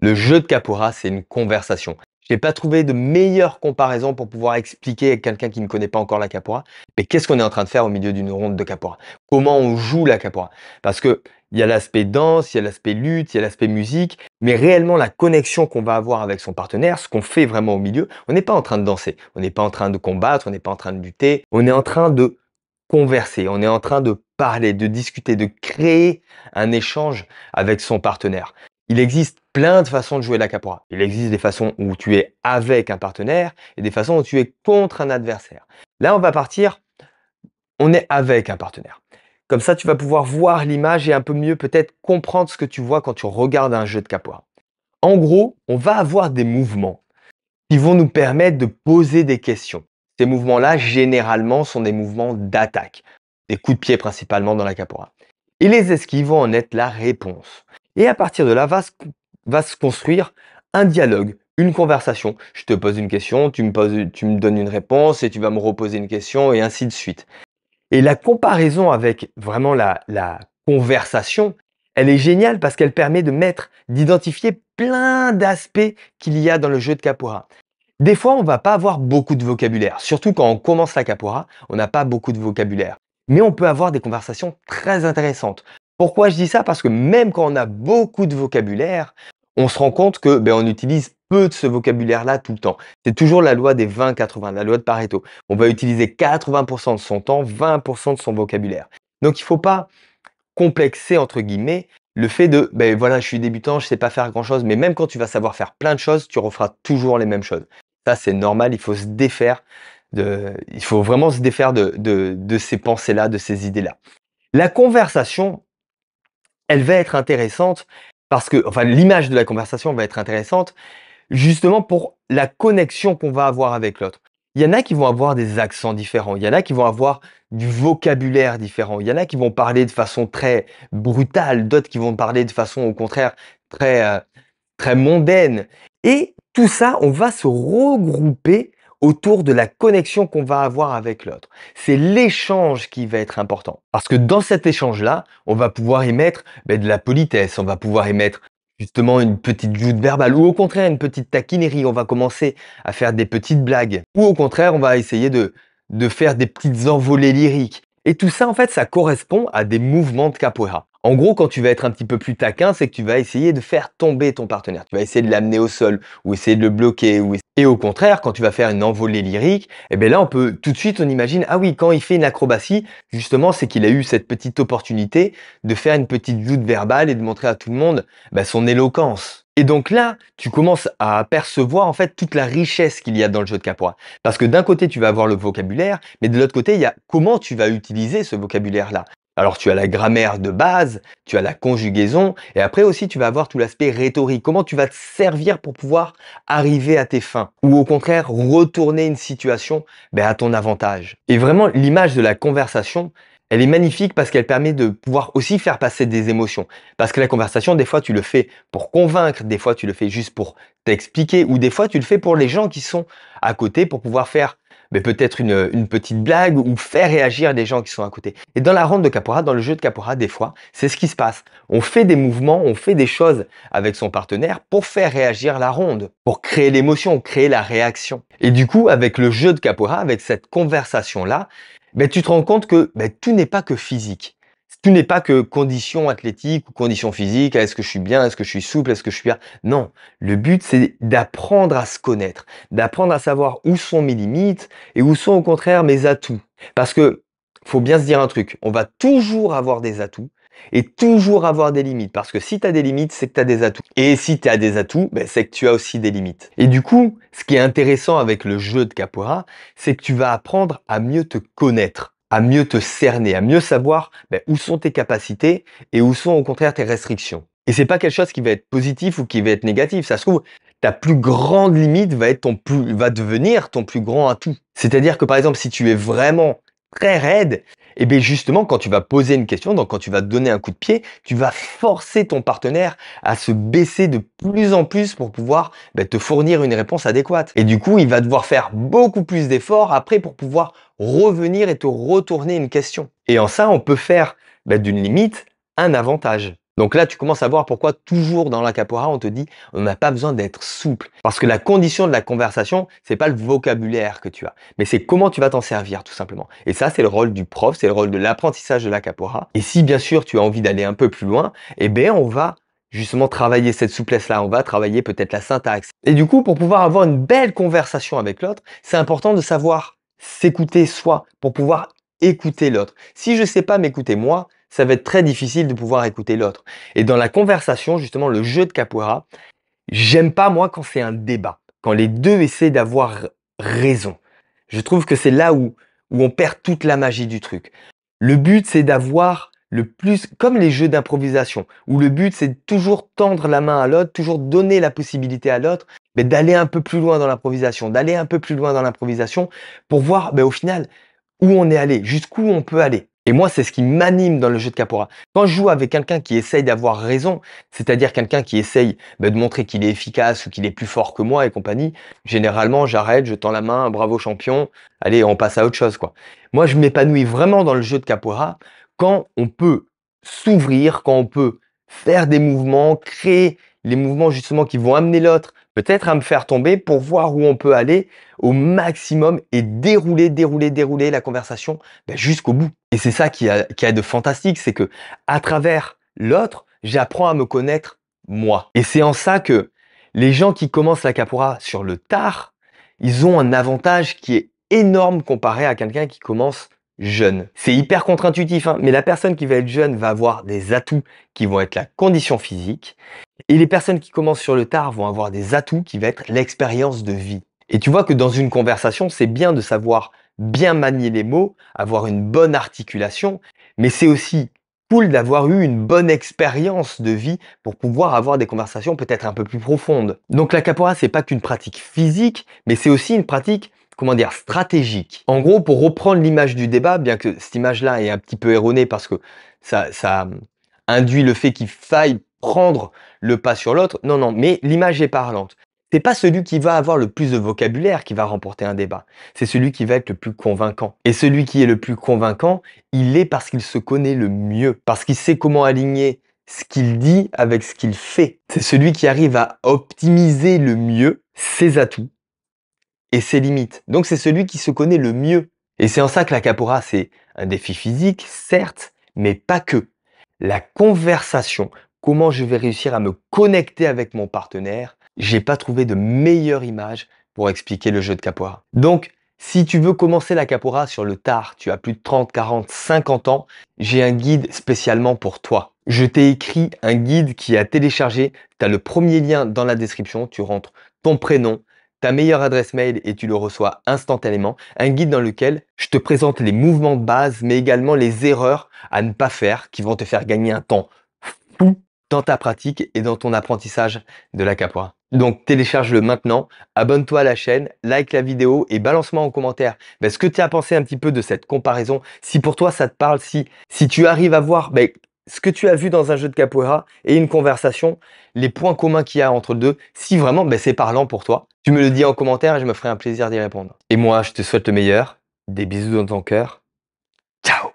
Le jeu de Capora, c'est une conversation. Je n'ai pas trouvé de meilleure comparaison pour pouvoir expliquer à quelqu'un qui ne connaît pas encore la Capora, mais qu'est-ce qu'on est en train de faire au milieu d'une ronde de Capora Comment on joue la Capora Parce que il y a l'aspect danse, il y a l'aspect lutte, il y a l'aspect musique, mais réellement la connexion qu'on va avoir avec son partenaire, ce qu'on fait vraiment au milieu, on n'est pas en train de danser, on n'est pas en train de combattre, on n'est pas en train de lutter, on est en train de converser, on est en train de parler, de discuter, de créer un échange avec son partenaire. Il existe plein de façons de jouer la capora. Il existe des façons où tu es avec un partenaire et des façons où tu es contre un adversaire. Là, on va partir, on est avec un partenaire. Comme ça, tu vas pouvoir voir l'image et un peu mieux peut-être comprendre ce que tu vois quand tu regardes un jeu de capora. En gros, on va avoir des mouvements qui vont nous permettre de poser des questions. Ces mouvements-là, généralement, sont des mouvements d'attaque, des coups de pied principalement dans la capora. Et les esquives vont en être la réponse. Et à partir de là, va se, construire un dialogue, une conversation. Je te pose une question, tu me, poses, tu me donnes une réponse et tu vas me reposer une question et ainsi de suite. Et la comparaison avec vraiment la, la conversation, elle est géniale parce qu'elle permet de mettre, d'identifier plein d'aspects qu'il y a dans le jeu de Capora. Des fois, on ne va pas avoir beaucoup de vocabulaire, surtout quand on commence la Capora, on n'a pas beaucoup de vocabulaire. Mais on peut avoir des conversations très intéressantes. Pourquoi je dis ça Parce que même quand on a beaucoup de vocabulaire, on se rend compte que ben, on utilise peu de ce vocabulaire-là tout le temps. C'est toujours la loi des 20-80, la loi de Pareto. On va utiliser 80% de son temps, 20% de son vocabulaire. Donc il ne faut pas complexer, entre guillemets, le fait de, ben voilà, je suis débutant, je ne sais pas faire grand-chose, mais même quand tu vas savoir faire plein de choses, tu referas toujours les mêmes choses. Ça, c'est normal, il faut se défaire, de, il faut vraiment se défaire de, de, de ces pensées-là, de ces idées-là. La conversation, elle va être intéressante parce que, enfin, l'image de la conversation va être intéressante justement pour la connexion qu'on va avoir avec l'autre. Il y en a qui vont avoir des accents différents, il y en a qui vont avoir du vocabulaire différent, il y en a qui vont parler de façon très brutale, d'autres qui vont parler de façon au contraire très, euh, très mondaine. Et tout ça, on va se regrouper autour de la connexion qu'on va avoir avec l'autre. C'est l'échange qui va être important. Parce que dans cet échange-là, on va pouvoir émettre ben, de la politesse, on va pouvoir émettre justement une petite joute verbale ou au contraire une petite taquinerie, on va commencer à faire des petites blagues ou au contraire on va essayer de, de faire des petites envolées lyriques. Et tout ça en fait ça correspond à des mouvements de capoeira. En gros, quand tu vas être un petit peu plus taquin, c'est que tu vas essayer de faire tomber ton partenaire. Tu vas essayer de l'amener au sol ou essayer de le bloquer. Et au contraire, quand tu vas faire une envolée lyrique, eh bien là, on peut tout de suite, on imagine, ah oui, quand il fait une acrobatie, justement, c'est qu'il a eu cette petite opportunité de faire une petite joute verbale et de montrer à tout le monde bah, son éloquence. Et donc là, tu commences à apercevoir en fait toute la richesse qu'il y a dans le jeu de capois. Parce que d'un côté, tu vas avoir le vocabulaire, mais de l'autre côté, il y a comment tu vas utiliser ce vocabulaire-là. Alors tu as la grammaire de base, tu as la conjugaison, et après aussi tu vas avoir tout l'aspect rhétorique. Comment tu vas te servir pour pouvoir arriver à tes fins, ou au contraire retourner une situation ben, à ton avantage. Et vraiment l'image de la conversation, elle est magnifique parce qu'elle permet de pouvoir aussi faire passer des émotions. Parce que la conversation, des fois, tu le fais pour convaincre, des fois, tu le fais juste pour t'expliquer, ou des fois, tu le fais pour les gens qui sont à côté pour pouvoir faire mais peut-être une, une, petite blague ou faire réagir des gens qui sont à côté. Et dans la ronde de Capora, dans le jeu de Capora, des fois, c'est ce qui se passe. On fait des mouvements, on fait des choses avec son partenaire pour faire réagir la ronde, pour créer l'émotion, créer la réaction. Et du coup, avec le jeu de Capora, avec cette conversation-là, ben, tu te rends compte que ben, tout n'est pas que physique tout n'est pas que condition athlétique ou condition physique. Est-ce que je suis bien Est-ce que je suis souple Est-ce que je suis bien Non. Le but, c'est d'apprendre à se connaître, d'apprendre à savoir où sont mes limites et où sont au contraire mes atouts. Parce que faut bien se dire un truc. On va toujours avoir des atouts et toujours avoir des limites. Parce que si tu as des limites, c'est que tu as des atouts. Et si tu as des atouts, ben, c'est que tu as aussi des limites. Et du coup, ce qui est intéressant avec le jeu de Capoeira, c'est que tu vas apprendre à mieux te connaître à mieux te cerner, à mieux savoir ben, où sont tes capacités et où sont au contraire tes restrictions. Et c'est pas quelque chose qui va être positif ou qui va être négatif. Ça se trouve, ta plus grande limite va être ton plus, va devenir ton plus grand atout. C'est-à-dire que par exemple, si tu es vraiment très raide, et eh bien justement, quand tu vas poser une question, donc quand tu vas donner un coup de pied, tu vas forcer ton partenaire à se baisser de plus en plus pour pouvoir ben, te fournir une réponse adéquate. Et du coup, il va devoir faire beaucoup plus d'efforts après pour pouvoir revenir et te retourner une question. Et en ça, on peut faire ben, d'une limite un avantage. Donc là, tu commences à voir pourquoi toujours dans la on te dit on n'a pas besoin d'être souple parce que la condition de la conversation, c'est pas le vocabulaire que tu as, mais c'est comment tu vas t'en servir tout simplement. Et ça, c'est le rôle du prof, c'est le rôle de l'apprentissage de la Et si bien sûr, tu as envie d'aller un peu plus loin, eh bien on va justement travailler cette souplesse-là. On va travailler peut-être la syntaxe. Et du coup, pour pouvoir avoir une belle conversation avec l'autre, c'est important de savoir s'écouter soi pour pouvoir écouter l'autre. Si je ne sais pas m'écouter moi, ça va être très difficile de pouvoir écouter l'autre. Et dans la conversation, justement, le jeu de capoeira, j'aime pas moi quand c'est un débat, quand les deux essaient d'avoir raison. Je trouve que c'est là où, où on perd toute la magie du truc. Le but, c'est d'avoir le plus, comme les jeux d'improvisation, où le but, c'est toujours tendre la main à l'autre, toujours donner la possibilité à l'autre, mais d'aller un peu plus loin dans l'improvisation, d'aller un peu plus loin dans l'improvisation pour voir, ben, au final, où on est allé, jusqu'où on peut aller. Et moi, c'est ce qui m'anime dans le jeu de Capora. Quand je joue avec quelqu'un qui essaye d'avoir raison, c'est-à-dire quelqu'un qui essaye bah, de montrer qu'il est efficace ou qu'il est plus fort que moi et compagnie, généralement, j'arrête, je tends la main, bravo champion, allez, on passe à autre chose, quoi. Moi, je m'épanouis vraiment dans le jeu de Capora quand on peut s'ouvrir, quand on peut faire des mouvements, créer les mouvements justement qui vont amener l'autre peut-être à me faire tomber pour voir où on peut aller au maximum et dérouler, dérouler, dérouler la conversation ben, jusqu'au bout. Et c'est ça qui a, qui a de fantastique, c'est que à travers l'autre, j'apprends à me connaître moi. Et c'est en ça que les gens qui commencent la capora sur le tard, ils ont un avantage qui est énorme comparé à quelqu'un qui commence jeune. C'est hyper contre-intuitif, hein, mais la personne qui va être jeune va avoir des atouts qui vont être la condition physique, et les personnes qui commencent sur le tard vont avoir des atouts qui vont être l'expérience de vie. Et tu vois que dans une conversation, c'est bien de savoir bien manier les mots, avoir une bonne articulation, mais c'est aussi cool d'avoir eu une bonne expérience de vie pour pouvoir avoir des conversations peut-être un peu plus profondes. Donc la capora, c'est pas qu'une pratique physique, mais c'est aussi une pratique comment dire, stratégique. En gros, pour reprendre l'image du débat, bien que cette image-là est un petit peu erronée parce que ça, ça induit le fait qu'il faille prendre le pas sur l'autre. Non, non, mais l'image est parlante. C'est pas celui qui va avoir le plus de vocabulaire qui va remporter un débat. C'est celui qui va être le plus convaincant. Et celui qui est le plus convaincant, il est parce qu'il se connaît le mieux, parce qu'il sait comment aligner ce qu'il dit avec ce qu'il fait. C'est celui qui arrive à optimiser le mieux ses atouts et ses limites. Donc c'est celui qui se connaît le mieux. Et c'est en ça que la capora, c'est un défi physique, certes, mais pas que. La conversation, comment je vais réussir à me connecter avec mon partenaire, j'ai pas trouvé de meilleure image pour expliquer le jeu de capora. Donc, si tu veux commencer la capora sur le tard, tu as plus de 30, 40, 50 ans, j'ai un guide spécialement pour toi. Je t'ai écrit un guide qui est à télécharger. Tu as le premier lien dans la description. Tu rentres ton prénom, ta meilleure adresse mail et tu le reçois instantanément. Un guide dans lequel je te présente les mouvements de base, mais également les erreurs à ne pas faire qui vont te faire gagner un temps fou dans ta pratique et dans ton apprentissage de la capoeira. Donc télécharge-le maintenant, abonne-toi à la chaîne, like la vidéo et balance-moi en commentaire ben, ce que tu as pensé un petit peu de cette comparaison, si pour toi ça te parle, si, si tu arrives à voir ben, ce que tu as vu dans un jeu de capoeira et une conversation, les points communs qu'il y a entre deux, si vraiment ben, c'est parlant pour toi. Tu me le dis en commentaire et je me ferai un plaisir d'y répondre. Et moi, je te souhaite le meilleur. Des bisous dans ton cœur. Ciao